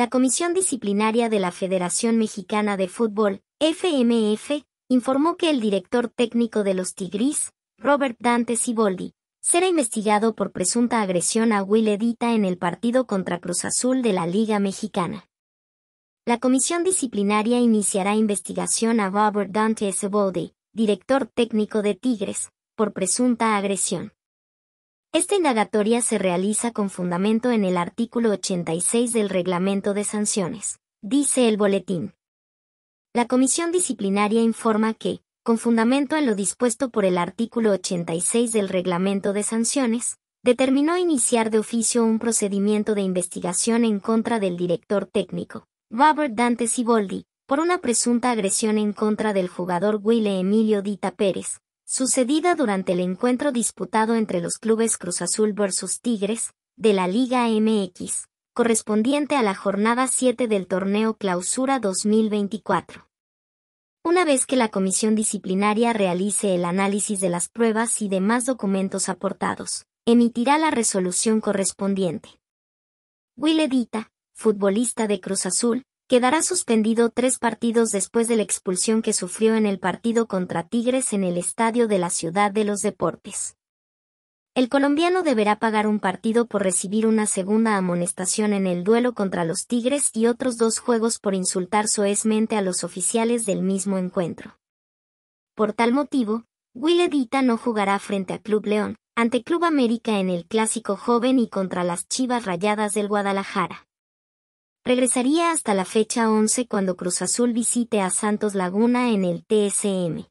la Comisión Disciplinaria de la Federación Mexicana de Fútbol, FMF, informó que el director técnico de los Tigris, Robert Dante Siboldi, será investigado por presunta agresión a Will Edita en el partido contra Cruz Azul de la Liga Mexicana. La comisión disciplinaria iniciará investigación a Robert Dante Siboldi, director técnico de Tigres, por presunta agresión. Esta indagatoria se realiza con fundamento en el artículo 86 del Reglamento de Sanciones, dice el boletín. La comisión disciplinaria informa que, con fundamento en lo dispuesto por el artículo 86 del Reglamento de Sanciones, determinó iniciar de oficio un procedimiento de investigación en contra del director técnico, Robert Dante Siboldi, por una presunta agresión en contra del jugador Willy Emilio Dita Pérez, sucedida durante el encuentro disputado entre los clubes Cruz Azul versus Tigres, de la Liga MX, correspondiente a la jornada 7 del torneo Clausura 2024. Una vez que la comisión disciplinaria realice el análisis de las pruebas y demás documentos aportados, emitirá la resolución correspondiente. Will futbolista de Cruz Azul, quedará suspendido tres partidos después de la expulsión que sufrió en el partido contra Tigres en el Estadio de la Ciudad de los Deportes. El colombiano deberá pagar un partido por recibir una segunda amonestación en el duelo contra los Tigres y otros dos juegos por insultar soezmente a los oficiales del mismo encuentro. Por tal motivo, Willedita no jugará frente a Club León, ante Club América en el Clásico Joven y contra las Chivas Rayadas del Guadalajara. Regresaría hasta la fecha 11 cuando Cruz Azul visite a Santos Laguna en el TSM.